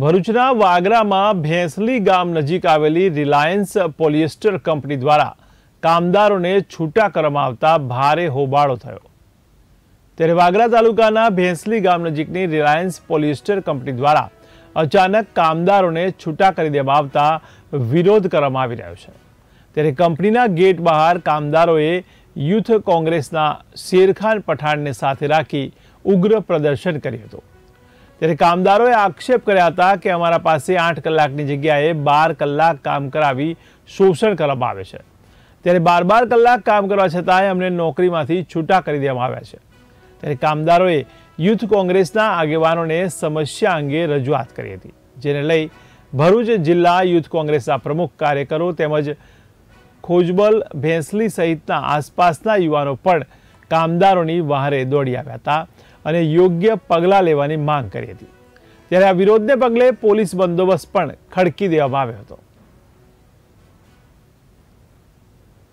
ભરૂચના વાગરામાં ભેંસલી ગામ નજીક આવેલી રિલાયન્સ પોલિએસ્ટર કંપની દ્વારા કામદારોને છૂટા કરવામાં આવતા ભારે હોબાળો થયો. તેરે વાગરા તાલુકાના ભેંસલી ગામ નજીકની રિલાયન્સ પોલિએસ્ટર કંપની દ્વારા અચાનક કામદારોને છૂટા કરી દેવામાં આવતા વિરોધ કરવામાં આવી રહ્યો છે. તેરે કંપનીના ગેટ બહાર કામદારોએ યુથ કોંગ્રેસના શેરખાન પઠાણને સાથે રાખી ઉગ્ર પ્રદર્શન કર્યું હતું. તરે કામદારોએ આક્ષેપ કર્યા હતા કે અમારા પાસે 8 કલાકની જગ્યાએ 12 કલાક કામ કરાવી શોષણ કરાવા છે. તરે 12-12 કલાક કામ કરવા છતાંય અમને નોકરીમાંથી છૂટા કરી દેવામાં આવ્યા છે. તરે કામદારોએ યુથ કોંગ્રેસના આગેવાનોને સમસ્યા અંગે રજૂઆત કરી હતી. જેને લઈ ભરુજ જિલ્લા યુથ કોંગ્રેસાના પ્રમુખ કાર્યકરો તેમજ ખોજબલ, ભેંસલી સહિતના આસપાસના યુવાનો પણ કામદારોની વાહરે દોડી આવ્યા હતા. અને યોગ્ય પગલાં લેવાની માંગ કરી હતી ત્યારે આ વિરોધને પગલે પોલીસ બંદોબસ્ત પણ ખડકી દેવામાં આવ્યો હતો